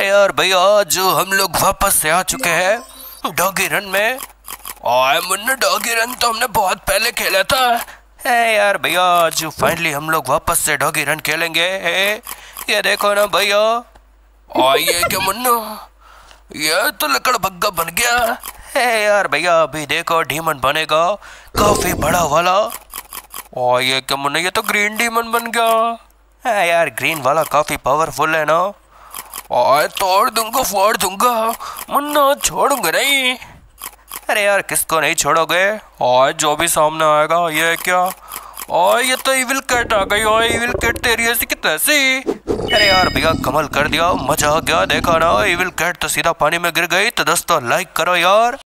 अरे यार भैया जो हम लोग वापस से आ चुके हैं डॉगी रन में आए मुन्ना डॉगी रन तो हमने बहुत पहले खेला था है यार भैया आज फाइनली हम लोग वापस से डॉगी रन खेलेंगे है ये देखो ना भैया आइए क्या मुन्ना ये तो लकड़ भग्गा बन गया है यार भैया अभी देखो डीमन बनेगा काफी बड़ा वाला और ये क्या मुन्ना ये तो ग्रीन डीमन बन गया है यार ग्रीन वाला काफी पावरफुल है ना आए तोड़ दूंगा फोड़ दूंगा मुन्ना छोड़ूंगा नहीं अरे यार किसको नहीं छोड़ोगे आए जो भी सामने आएगा ये क्या और ये तो इविल कैट आ गई और इविल कैट तेरी ऐसी की तैसी अरे यार भैया कमल कर दिया मजा आ गया देखा ना इविल कैट तो सीधा पानी में गिर गई तो दोस्तों लाइक करो यार